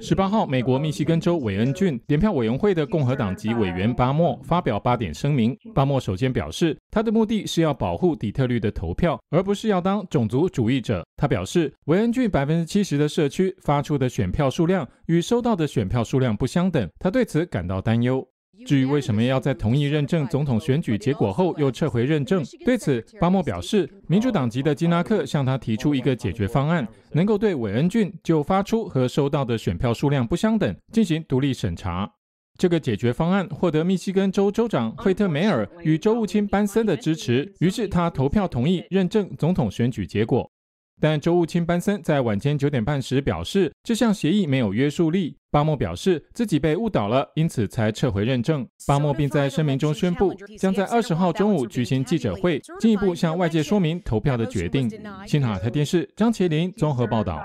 十八号，美国密西根州韦恩郡点票委员会的共和党籍委员巴莫发表八点声明。巴莫首先表示，他的目的是要保护底特律的投票，而不是要当种族主义者。他表示，韦恩郡百分之七十的社区发出的选票数量与收到的选票数量不相等，他对此感到担忧。至于为什么要在同意认证总统选举结果后又撤回认证，对此巴莫表示，民主党籍的金拉克向他提出一个解决方案，能够对韦恩郡就发出和收到的选票数量不相等进行独立审查。这个解决方案获得密西根州州长惠特梅尔与州务卿班森的支持，于是他投票同意认证总统选举结果。但周务卿班森在晚间九点半时表示，这项协议没有约束力。巴莫表示自己被误导了，因此才撤回认证。巴莫并在声明中宣布，将在二十号中午举行记者会，进一步向外界说明投票的决定。新塔台电视张麒麟综合报道。